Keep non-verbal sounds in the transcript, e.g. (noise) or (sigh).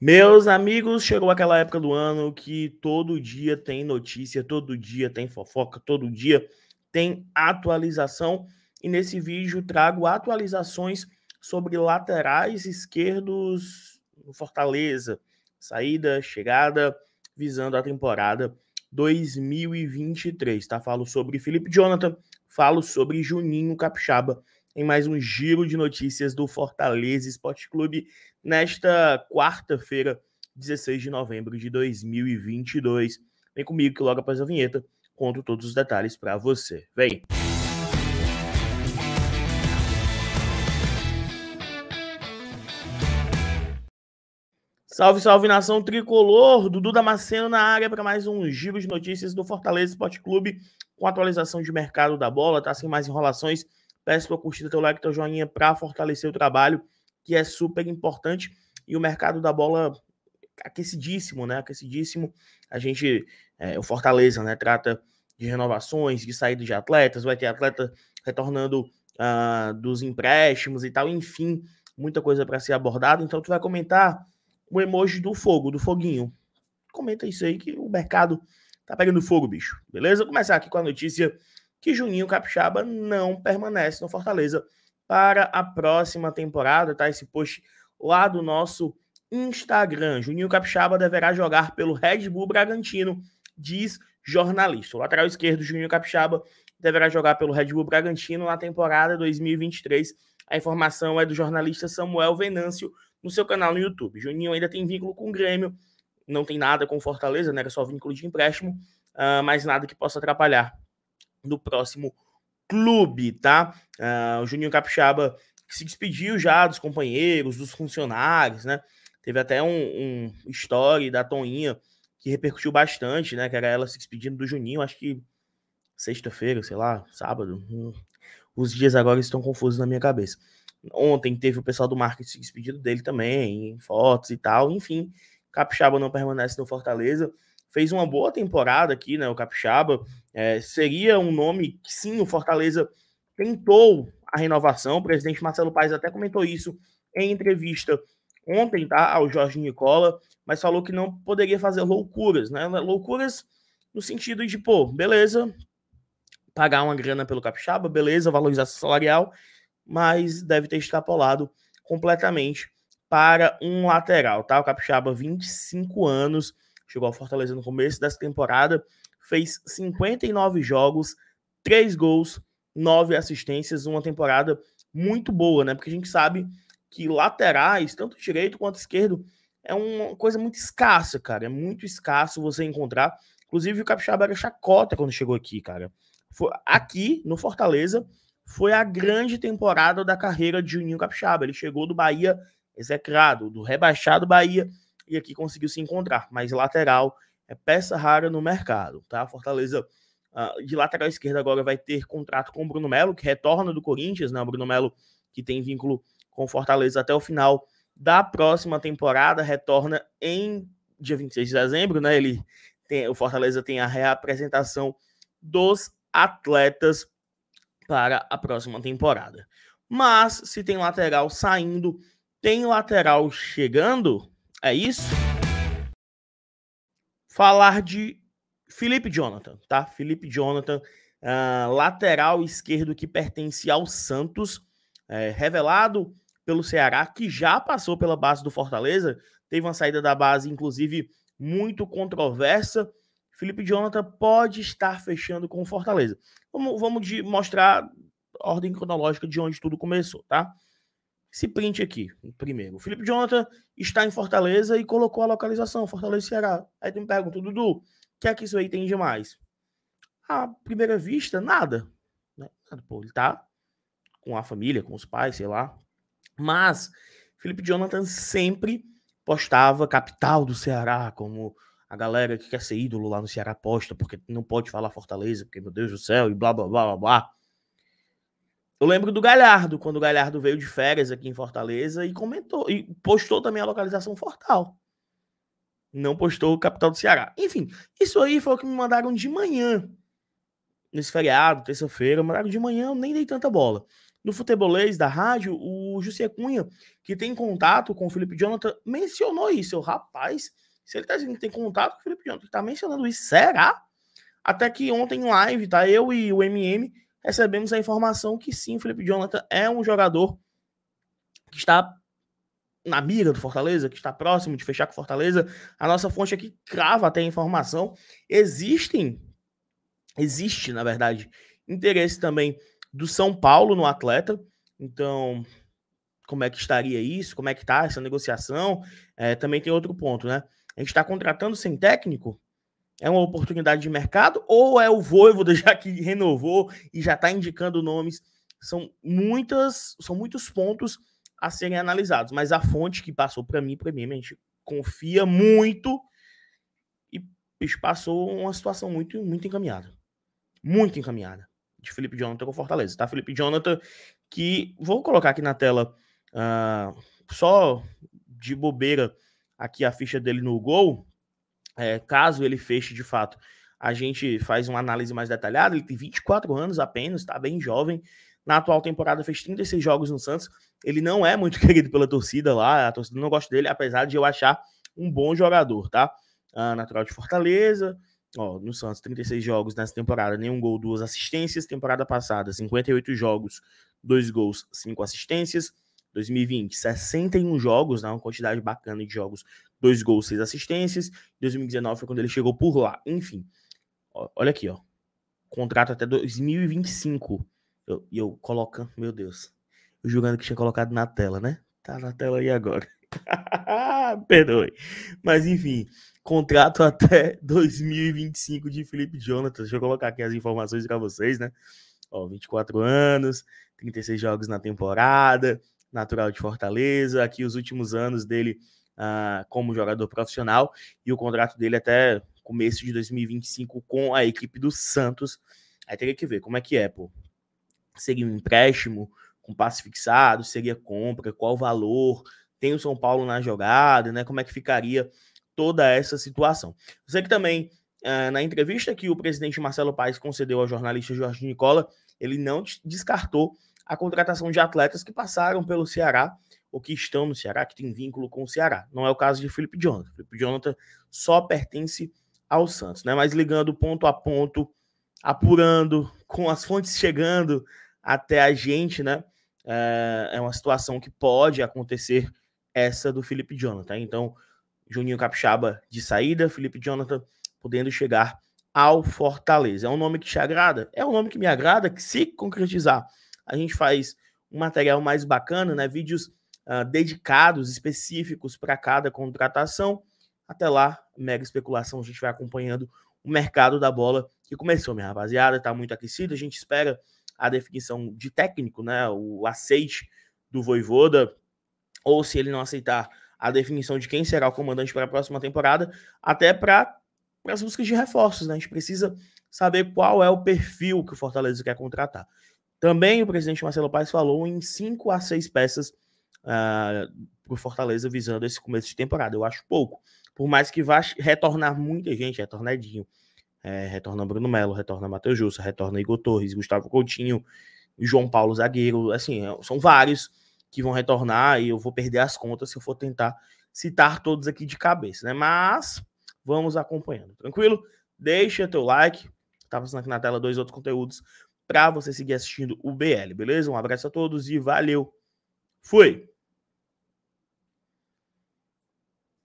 Meus amigos, chegou aquela época do ano que todo dia tem notícia, todo dia tem fofoca, todo dia tem atualização. E nesse vídeo trago atualizações sobre laterais esquerdos no Fortaleza, saída, chegada, visando a temporada 2023, tá? Falo sobre Felipe Jonathan, falo sobre Juninho Capixaba em mais um giro de notícias do Fortaleza Esporte Clube nesta quarta-feira, 16 de novembro de 2022. Vem comigo que logo após a vinheta conto todos os detalhes para você. Vem! Salve, salve nação tricolor! Dudu Damasceno na área para mais um giro de notícias do Fortaleza Esporte Clube com atualização de mercado da bola, tá sem mais enrolações. Peço tua curtida, teu like, teu joinha para fortalecer o trabalho, que é super importante. E o mercado da bola aquecidíssimo, né? Aquecidíssimo. A gente, é, o Fortaleza, né? Trata de renovações, de saída de atletas, vai ter atleta retornando uh, dos empréstimos e tal, enfim, muita coisa para ser abordada. Então, tu vai comentar o emoji do fogo, do foguinho. Comenta isso aí que o mercado tá pegando fogo, bicho. Beleza? Vou começar aqui com a notícia que Juninho Capixaba não permanece no Fortaleza para a próxima temporada, tá? Esse post lá do nosso Instagram. Juninho Capixaba deverá jogar pelo Red Bull Bragantino, diz jornalista. O lateral esquerdo, Juninho Capixaba, deverá jogar pelo Red Bull Bragantino na temporada 2023. A informação é do jornalista Samuel Venâncio no seu canal no YouTube. Juninho ainda tem vínculo com o Grêmio, não tem nada com Fortaleza, né? Era só vínculo de empréstimo, uh, mas nada que possa atrapalhar do próximo clube, tá? Uh, o Juninho Capixaba se despediu já dos companheiros, dos funcionários, né? Teve até um, um story da Toninha que repercutiu bastante, né? Que era ela se despedindo do Juninho, acho que sexta-feira, sei lá, sábado. Hum, os dias agora estão confusos na minha cabeça. Ontem teve o pessoal do marketing se despedindo dele também, em fotos e tal. Enfim, Capixaba não permanece no Fortaleza fez uma boa temporada aqui, né? O Capixaba é, seria um nome que sim, o Fortaleza tentou a renovação. O presidente Marcelo Paes até comentou isso em entrevista ontem, tá? Ao Jorge Nicola, mas falou que não poderia fazer loucuras, né? né loucuras no sentido de, pô, beleza, pagar uma grana pelo Capixaba, beleza, valorização salarial, mas deve ter extrapolado completamente para um lateral, tá? O Capixaba, 25 anos, Chegou ao Fortaleza no começo dessa temporada, fez 59 jogos, 3 gols, 9 assistências, uma temporada muito boa, né? Porque a gente sabe que laterais, tanto direito quanto esquerdo, é uma coisa muito escassa, cara. É muito escasso você encontrar. Inclusive, o Capixaba era chacota quando chegou aqui, cara. Foi aqui, no Fortaleza, foi a grande temporada da carreira de Juninho Capixaba. Ele chegou do Bahia execrado, do rebaixado Bahia, e aqui conseguiu se encontrar, mas lateral é peça rara no mercado, tá? Fortaleza uh, de lateral esquerda agora vai ter contrato com o Bruno Melo, que retorna do Corinthians, né? O Bruno Melo que tem vínculo com Fortaleza até o final da próxima temporada, retorna em dia 26 de dezembro, né? Ele tem, o Fortaleza tem a reapresentação dos atletas para a próxima temporada. Mas se tem lateral saindo, tem lateral chegando, é isso. Falar de Felipe Jonathan, tá? Felipe Jonathan, uh, lateral esquerdo que pertence ao Santos, é, revelado pelo Ceará, que já passou pela base do Fortaleza, teve uma saída da base, inclusive, muito controversa. Felipe Jonathan pode estar fechando com o Fortaleza. Vamos, vamos de mostrar a ordem cronológica de onde tudo começou, tá? esse print aqui, primeiro. O Felipe Jonathan está em Fortaleza e colocou a localização, Fortaleza Ceará. Aí tu me pergunta, Dudu, o que é que isso aí tem de mais? À primeira vista, nada. Né? Nada, Pô, ele tá com a família, com os pais, sei lá. Mas Felipe Jonathan sempre postava capital do Ceará, como a galera que quer ser ídolo lá no Ceará posta, porque não pode falar Fortaleza, porque meu Deus do céu, e blá blá blá blá blá. Eu lembro do Galhardo, quando o Galhardo veio de férias aqui em Fortaleza e comentou, e postou também a localização Fortal. Não postou o capital do Ceará. Enfim, isso aí foi o que me mandaram de manhã. Nesse feriado, terça-feira, mandaram de manhã, eu nem dei tanta bola. No futebolês da rádio, o José Cunha, que tem contato com o Felipe Jonathan, mencionou isso. Eu, rapaz, se ele tá dizendo que tem contato com o Felipe Jonathan, que tá mencionando isso, será? Até que ontem em live, tá? Eu e o MM recebemos a informação que sim, Felipe Jonathan é um jogador que está na mira do Fortaleza, que está próximo de fechar com o Fortaleza. A nossa fonte aqui crava até a informação. Existem, existe, na verdade, interesse também do São Paulo no atleta. Então, como é que estaria isso? Como é que está essa negociação? É, também tem outro ponto, né? A gente está contratando sem técnico? É uma oportunidade de mercado ou é o Voivoda (laughs) já que renovou e já está indicando nomes? São muitas, são muitos pontos a serem analisados, mas a fonte que passou para mim, mim gente confia muito e bicho, passou uma situação muito, muito encaminhada. Muito encaminhada. De Felipe Jonathan com Fortaleza, tá? Felipe Jonathan, que vou colocar aqui na tela uh, só de bobeira aqui a ficha dele no gol, é, caso ele feche de fato, a gente faz uma análise mais detalhada. Ele tem 24 anos apenas, está bem jovem. Na atual temporada fez 36 jogos no Santos. Ele não é muito (laughs) querido pela torcida lá, a torcida não gosta dele, apesar de eu achar um bom jogador, tá? Ah, natural de Fortaleza, ó, no Santos, 36 jogos nessa temporada, nenhum gol, duas assistências. Temporada passada, 58 jogos, dois gols, cinco assistências. 2020, 61 jogos, né, uma quantidade bacana de jogos, dois gols, seis assistências. 2019 foi quando ele chegou por lá. Enfim, ó, olha aqui, ó. Contrato até 2025. E eu, eu meu Deus, eu julgando que tinha colocado na tela, né? Tá na tela aí agora. (laughs) Perdoe. Mas enfim, contrato até 2025 de Felipe Jonathan. Deixa eu colocar aqui as informações para vocês, né? Ó, 24 anos, 36 jogos na temporada, natural de Fortaleza, aqui os últimos anos dele uh, como jogador profissional e o contrato dele até começo de 2025 com a equipe do Santos. Aí teria que ver como é que é, pô. Seria um empréstimo com passe fixado, seria compra, qual valor, tem o São Paulo na jogada, né? Como é que ficaria toda essa situação. Você sei que também, uh, na entrevista que o presidente Marcelo Paes concedeu ao jornalista Jorge Nicola, ele não descartou a contratação de atletas que passaram pelo Ceará ou que estão no Ceará, que tem vínculo com o Ceará. Não é o caso de Felipe Jonathan. Felipe Jonathan só pertence ao Santos, né? Mas ligando ponto a ponto, apurando, com as fontes chegando até a gente, né? É, é uma situação que pode acontecer essa do Felipe Jonathan. Tá? Então, Juninho Capixaba de saída, Felipe Jonathan podendo chegar ao Fortaleza. É um nome que te agrada? É um nome que me agrada, que se concretizar a gente faz um material mais bacana, né? Vídeos uh, dedicados, específicos para cada contratação. Até lá, mega especulação, a gente vai acompanhando o mercado da bola que começou, minha rapaziada, tá muito aquecido. A gente espera a definição de técnico, né? O aceite do Voivoda, ou se ele não aceitar a definição de quem será o comandante para a próxima temporada, até para as buscas de reforços, né? A gente precisa saber qual é o perfil que o Fortaleza quer contratar. Também o presidente Marcelo Paes falou em cinco a seis peças uh, ah, para o Fortaleza visando esse começo de temporada. Eu acho pouco. Por mais que vá retornar muita gente, retornadinho. É, retorna Bruno Melo, retorna Matheus Jussa, retorna Igor Torres, Gustavo Coutinho, João Paulo Zagueiro, assim, é, são vários que vão retornar e eu vou perder as contas se eu for tentar citar todos aqui de cabeça, né? Mas vamos acompanhando, tranquilo? Deixa teu like, tá passando aqui na tela dois outros conteúdos para você seguir assistindo o BL, beleza? Um abraço a todos e valeu. Fui.